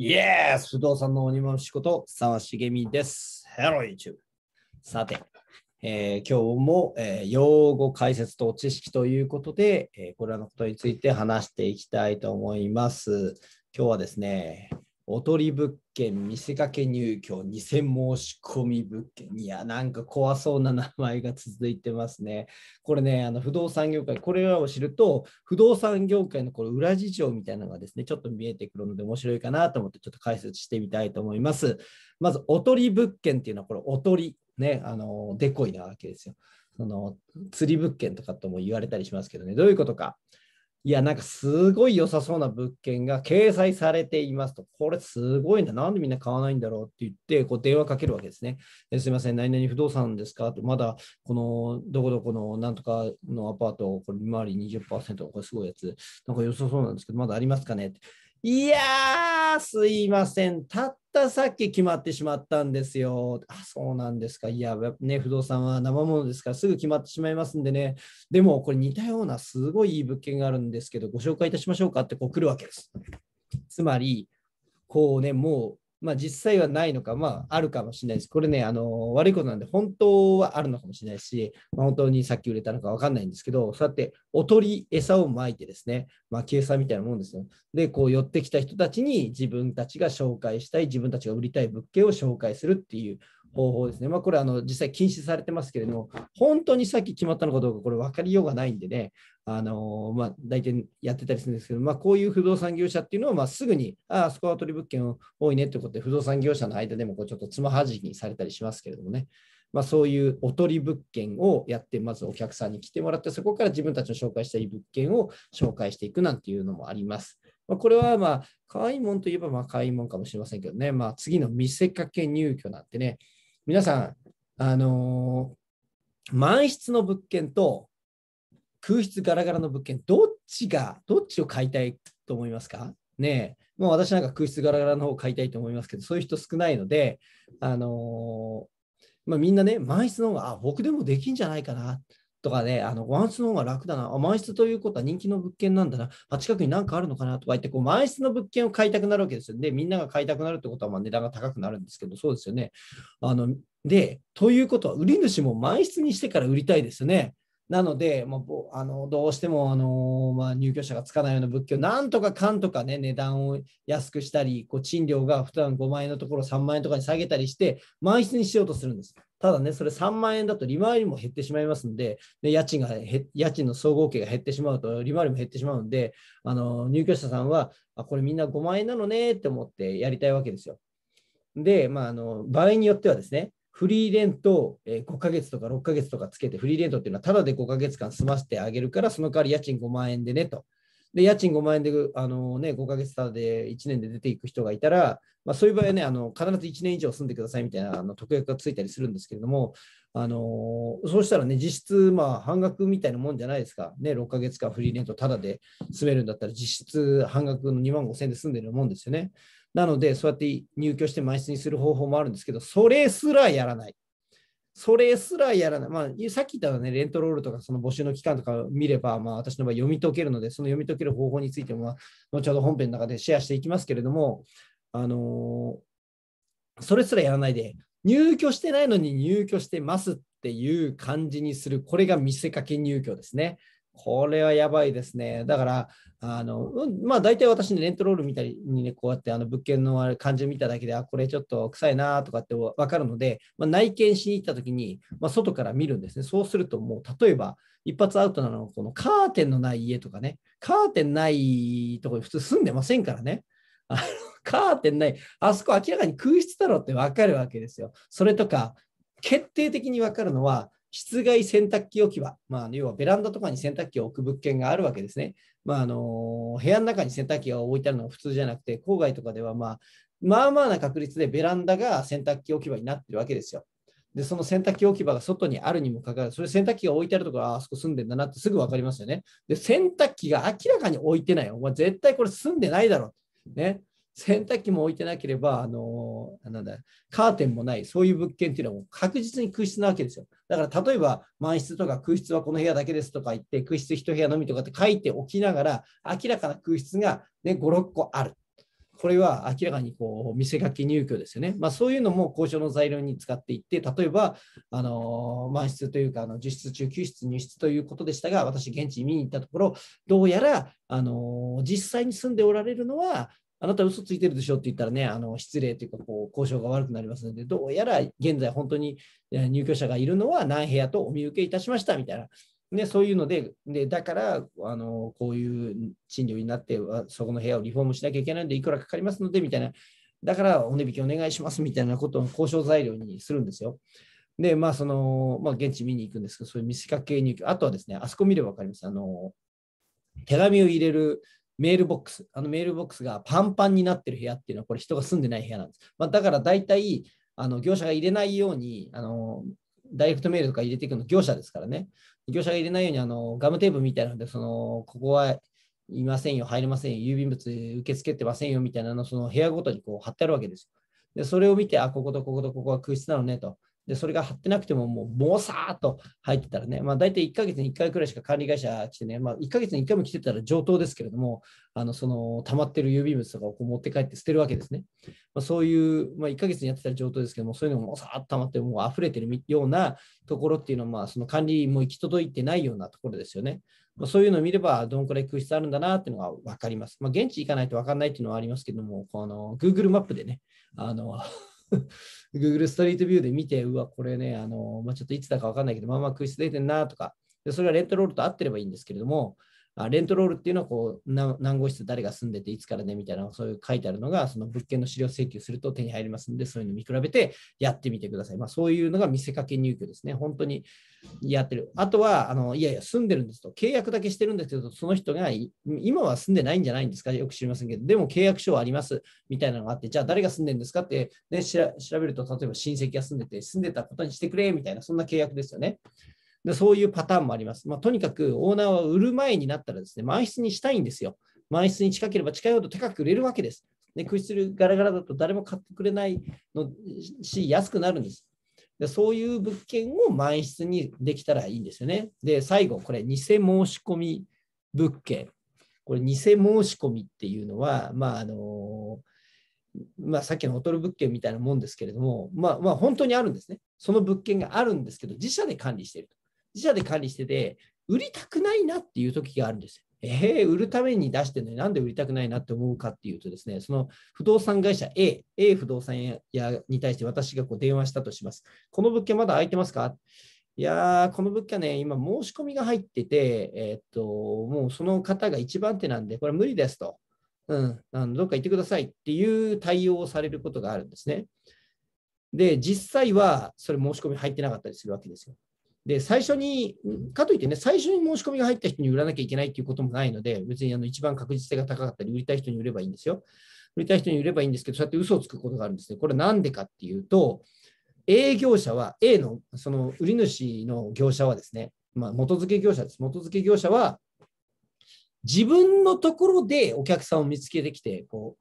イエス不動産の鬼回しこと沢茂美です。y ロ u t u b e さて、えー、今日も、えー、用語解説と知識ということで、えー、これらのことについて話していきたいと思います。今日はですね、おとり物件、見せかけ入居、偽申し込み物件。いや、なんか怖そうな名前が続いてますね。これね、あの不動産業界、これらを知ると、不動産業界のこの裏事情みたいなのがですね、ちょっと見えてくるので面白いかなと思って、ちょっと解説してみたいと思います。まず、おとり物件っていうのは、これ、おとり、ね、あの、デコイなわけですよ。その、釣り物件とかとも言われたりしますけどね、どういうことか。いや、なんかすごい良さそうな物件が掲載されていますと、これすごいだ、なんでみんな買わないんだろうって言って、こう電話かけるわけですね。すみません、何々不動産ですかと、まだこのどこどこのなんとかのアパート、これ利回り20%、これすごいやつ、なんか良さそうなんですけど、まだありますかねって。いやー、すいません。たったさっき決まってしまったんですよ。あ、そうなんですか。いや、ね、不動産は生ものですから、すぐ決まってしまいますんでね。でも、これ似たようなすごいいい物件があるんですけど、ご紹介いたしましょうかってこう来るわけです。つまり、こうね、もうまあ、実際はないのか、まあ、あるかもしれないです。これね、あの悪いことなんで、本当はあるのかもしれないし、まあ、本当にさっき売れたのか分かんないんですけど、そうやっておとり、餌をまいてですね、まあ、計算みたいなもんですよ。で、こう寄ってきた人たちに自分たちが紹介したい、自分たちが売りたい物件を紹介するっていう方法ですね。まあ、これあの、実際禁止されてますけれども、本当にさっき決まったのかどうか、これ分かりようがないんでね、あのまあ、大体やってたりするんですけど、まあ、こういう不動産業者っていうのは、まあ、すぐに、ああ、そこは取り物件多いねってことで、不動産業者の間でもこうちょっとつまはじきにされたりしますけれどもね、まあ、そういうおとり物件をやって、まずお客さんに来てもらって、そこから自分たちの紹介したい物件を紹介していくなんていうのもあります。まあ、これはまあ、買い物といえばまあ買い物かもしれませんけどね、まあ、次の見せかけ入居なんてね、皆さん、あのー、満室の物件と空室ガラガラの物件、どっちが、どっちを買いたいと思いますかねえ、もう私なんか空室ガラガラの方を買いたいと思いますけど、そういう人少ないので、あのー、まあ、みんなね、満室の方が、あ、僕でもできんじゃないかな。とかね、あの、ンスの方が楽だな。満室ということは人気の物件なんだな。あ、近くに何かあるのかなとか言って、こう、満室の物件を買いたくなるわけですよ。で、みんなが買いたくなるってことは、まあ、値段が高くなるんですけど、そうですよね。あの、で、ということは、売り主も満室にしてから売りたいですよね。なので、まあ、あのどうしてもあの、まあ、入居者がつかないような物件をなんとかかんとか、ね、値段を安くしたりこう賃料が普段5万円のところ3万円とかに下げたりして満室にしようとするんです。ただね、それ3万円だと利回りも減ってしまいますので、で家賃が家賃の総合計が減ってしまうと利回りも減ってしまうので、あの入居者さんはあ、これみんな5万円なのねって思ってやりたいわけですよ。で、まあ、あの場合によってはですね、フリーレント、え5ヶ月とか6ヶ月とかつけて、フリーレントっていうのはただで5ヶ月間済ませてあげるから、その代わり家賃5万円でねと。で、家賃5万円で、あのね、5ヶ月ただで1年で出ていく人がいたら、まあ、そういう場合はね、あの必ず1年以上住んでくださいみたいなあの特約がついたりするんですけれども、あのそうしたらね、実質、まあ、半額みたいなもんじゃないですか、ね、6ヶ月間フリーレントただで住めるんだったら、実質半額の2万5千円で住んでるもんですよね。なので、そうやって入居して満室にする方法もあるんですけど、それすらやらない。それすらやらない。まあ、さっき言ったね、レントロールとかその募集の期間とか見れば、まあ、私の場合読み解けるので、その読み解ける方法についても、後ほど本編の中でシェアしていきますけれども、あのー、それすらやらないで、入居してないのに入居してますっていう感じにする、これが見せかけ入居ですね。これはやばいですね。だから、あのまあ、大体私、ね、レントロール見たりにね、こうやってあの物件の感じを見ただけで、あ、これちょっと臭いなとかって分かるので、まあ、内見しに行ったときに、まあ、外から見るんですね。そうすると、もう例えば、一発アウトなのは、このカーテンのない家とかね、カーテンないとこに普通住んでませんからね。あのカーテンない、あそこ明らかに空室だろうって分かるわけですよ。それとか、決定的に分かるのは、室外洗濯機置き場、まあ、要はベランダとかに洗濯機を置く物件があるわけですね。まあ、あの部屋の中に洗濯機が置いてあるのは普通じゃなくて、郊外とかでは、まあ、まあまあな確率でベランダが洗濯機置き場になってるわけですよ。で、その洗濯機置き場が外にあるにもかかわらず、それ洗濯機が置いてあるところ、ああそこ住んでんだなってすぐ分かりますよね。で、洗濯機が明らかに置いてないよ。お前絶対これ住んでないだろ。ね。洗濯機も置いてなければ、あのなんだカーテンもない、そういう物件っていうのはもう確実に空室なわけですよ。だから例えば、満室とか空室はこの部屋だけですとか言って、空室1部屋のみとかって書いておきながら、明らかな空室が、ね、5、6個ある。これは明らかにこう見せかけ入居ですよね。まあ、そういうのも交渉の材料に使っていって、例えば、あの満室というか、あの実中休室、入室ということでしたが、私、現地に見に行ったところ、どうやら、あの実際に住んでおられるのは、あなた嘘ついてるでしょって言ったらね、あの失礼というかこう、交渉が悪くなりますので、どうやら現在本当に入居者がいるのは何部屋とお見受けいたしましたみたいな、ね、そういうので、でだからあのこういう賃料になって、そこの部屋をリフォームしなきゃいけないので、いくらかかりますのでみたいな、だからお値引きお願いしますみたいなことを交渉材料にするんですよ。で、まあ、その、まあ、現地見に行くんですけど、そういう見せかけに居、あとはですね、あそこ見れば分かります。あの、手紙を入れるメールボックス、あのメールボックスがパンパンになってる部屋っていうのは、これ人が住んでない部屋なんです。まあ、だから大体、あの業者が入れないように、あのダイレクトメールとか入れていくの業者ですからね。業者が入れないようにあのガムテープみたいなので、そのここはいませんよ、入れませんよ、郵便物受け付けてませんよみたいなのその部屋ごとにこう貼ってあるわけですよ。で、それを見て、あ、こことこことここは空室なのねと。で、それが貼ってなくても、もう、もさーっと入ってたらね、まあ、大体1ヶ月に1回くらいしか管理会社来てね、まあ、1ヶ月に1回も来てたら上等ですけれども、あの、その、溜まってる郵便物とかをこう持って帰って捨てるわけですね。まあ、そういう、まあ、1ヶ月にやってたら上等ですけども、そういうのもさーっと溜まって、もう溢れてるようなところっていうのは、まあ、その管理も行き届いてないようなところですよね。まあ、そういうのを見れば、どんくらい空室あるんだなっていうのが分かります。まあ、現地行かないと分かんないっていうのはありますけども、この Google マップでね、あの Google ストリートビューで見て、うわ、これね、あのまあ、ちょっといつだか分かんないけど、まあまあ空室出てんなとかで、それはレッドロールと合ってればいいんですけれども、あレントロールっていうのはこう何号室誰が住んでていつからねみたいなそういう書いてあるのがその物件の資料請求すると手に入りますんでそういうの見比べてやってみてください。まあ、そういうのが見せかけ入居ですね。本当にやってる。あとはあのいやいや住んでるんですと契約だけしてるんですけどその人が今は住んでないんじゃないんですかよく知りませんけどでも契約書はありますみたいなのがあってじゃあ誰が住んでるんですかって、ね、調べると例えば親戚が住んでて住んでたことにしてくれみたいなそんな契約ですよね。でそういうパターンもあります。まあ、とにかくオーナーは売る前になったらですね、満室にしたいんですよ。満室に近ければ近いほど高く売れるわけです。で、空室ガラガラだと誰も買ってくれないのし、安くなるんです。でそういう物件を満室にできたらいいんですよね。で、最後、これ、偽申し込み物件。これ、偽申し込みっていうのは、まあ、あのまあ、さっきのトる物件みたいなもんですけれども、まあ、まあ、本当にあるんですね。その物件があるんですけど、自社で管理していると。自社で管理してて、売りたくないなっていう時があるんですよ。えー、売るために出してるのになんで売りたくないなって思うかっていうとですね、その不動産会社 A、A 不動産屋に対して私がこう電話したとします。この物件まだ空いてますかいやー、この物件ね、今申し込みが入ってて、えー、っと、もうその方が一番手なんで、これ無理ですと。うん、あのどっか行ってくださいっていう対応をされることがあるんですね。で、実際はそれ申し込み入ってなかったりするわけですよ。で、最初に、かといってね、最初に申し込みが入った人に売らなきゃいけないっていうこともないので、別にあの一番確実性が高かったり、売りたい人に売ればいいんですよ。売りたい人に売ればいいんですけど、そうやって嘘をつくことがあるんですね。これなんでかっていうと、営業者は、A の、その売り主の業者はですね、まあ、元付け業者です。元付け業者は、自分のところでお客さんを見つけてきて、こ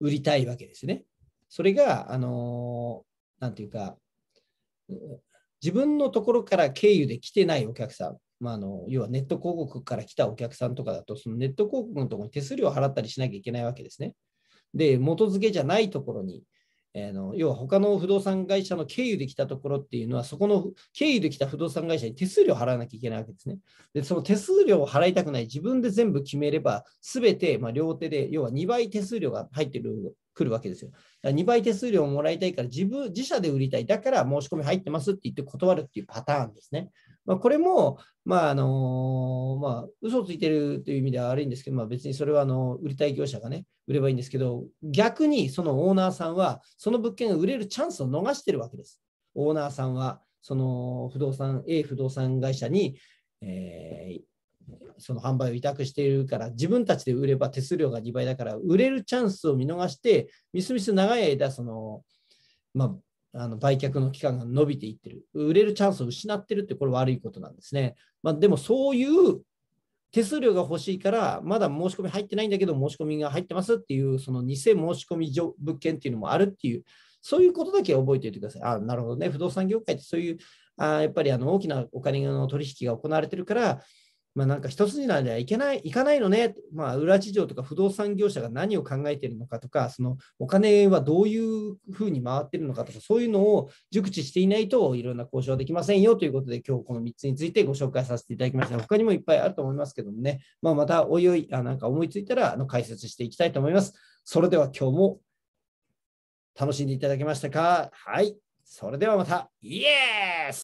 う、売りたいわけですね。それが、あのー、なんていうか、自分のところから経由で来てないお客さん、まあ、あの要はネット広告から来たお客さんとかだと、そのネット広告のところに手数料を払ったりしなきゃいけないわけですね。で、元付けじゃないところにえー、の要は他の不動産会社の経由で来たところっていうのは、そこの経由で来た不動産会社に手数料を払わなきゃいけないわけですね。で、その手数料を払いたくない、自分で全部決めれば、すべて、まあ、両手で、要は2倍手数料が入ってる来るわけですよ。だから2倍手数料をもらいたいから自分、自社で売りたい、だから申し込み入ってますって言って断るっていうパターンですね。まあ、これも、まああのまあ嘘をついてるという意味では悪いんですけど、まあ、別にそれはあの売りたい業者がね、売ればいいんですけど、逆にそのオーナーさんは、その物件が売れるチャンスを逃してるわけです。オーナーさんは、その不動産、A 不動産会社に、えー、その販売を委託しているから、自分たちで売れば手数料が2倍だから、売れるチャンスを見逃して、みすみす長い間、その、まあ、あの売却の期間が伸びていってる、売れるチャンスを失ってるって、これ悪いことなんですね。まあ、でもそういう手数料が欲しいから、まだ申し込み入ってないんだけど、申し込みが入ってますっていう、その偽申し込み物件っていうのもあるっていう、そういうことだけ覚えておいてください。あなるほどね、不動産業界ってそういう、あやっぱりあの大きなお金の取引が行われてるから、まあ、なんか一筋縄ではいけない、いかないのね、まあ、裏事情とか不動産業者が何を考えているのかとか、そのお金はどういうふうに回っているのかとか、そういうのを熟知していないといろんな交渉できませんよということで、今日この3つについてご紹介させていただきました。他にもいっぱいあると思いますけどもね、まあ、またおいおい、あなんか思いついたらあの解説していきたいと思います。それでは今日も楽しんでいただけましたかはい。それではまた、イエース